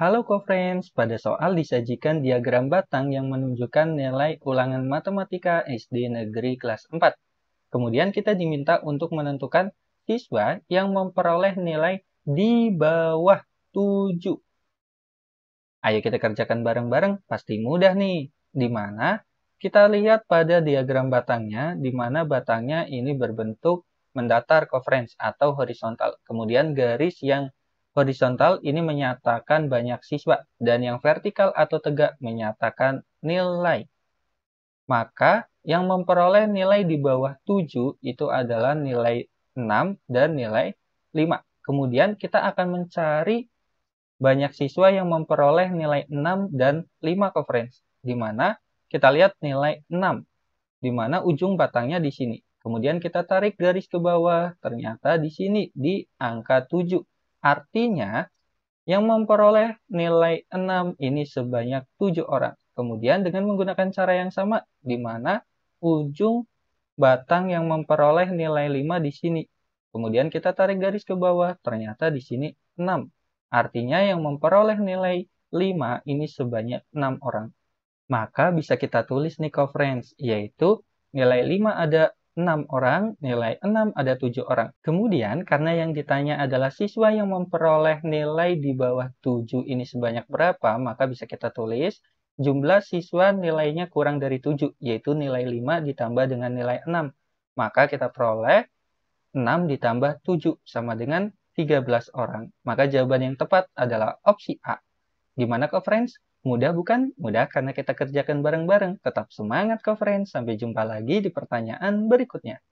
Halo co-friends, pada soal disajikan diagram batang yang menunjukkan nilai ulangan matematika SD negeri kelas 4. Kemudian kita diminta untuk menentukan siswa yang memperoleh nilai di bawah 7. Ayo kita kerjakan bareng-bareng, pasti mudah nih. Di mana? Kita lihat pada diagram batangnya, di mana batangnya ini berbentuk mendatar co-friends atau horizontal. Kemudian garis yang Horizontal ini menyatakan banyak siswa dan yang vertikal atau tegak menyatakan nilai. Maka yang memperoleh nilai di bawah 7 itu adalah nilai 6 dan nilai 5. Kemudian kita akan mencari banyak siswa yang memperoleh nilai 6 dan 5 conference. Di mana kita lihat nilai 6 di mana ujung batangnya di sini. Kemudian kita tarik garis ke bawah, ternyata di sini di angka 7 Artinya, yang memperoleh nilai 6 ini sebanyak 7 orang. Kemudian dengan menggunakan cara yang sama, di mana ujung batang yang memperoleh nilai 5 di sini. Kemudian kita tarik garis ke bawah, ternyata di sini 6. Artinya yang memperoleh nilai 5 ini sebanyak 6 orang. Maka bisa kita tulis nih co-friends, yaitu nilai 5 ada 6 orang, nilai 6 ada 7 orang. Kemudian karena yang ditanya adalah siswa yang memperoleh nilai di bawah 7 ini sebanyak berapa, maka bisa kita tulis jumlah siswa nilainya kurang dari 7, yaitu nilai 5 ditambah dengan nilai 6. Maka kita peroleh 6 ditambah 7 sama dengan 13 orang. Maka jawaban yang tepat adalah opsi A. Gimana kok friends? Mudah bukan? Mudah karena kita kerjakan bareng-bareng. Tetap semangat, co-friends. Sampai jumpa lagi di pertanyaan berikutnya.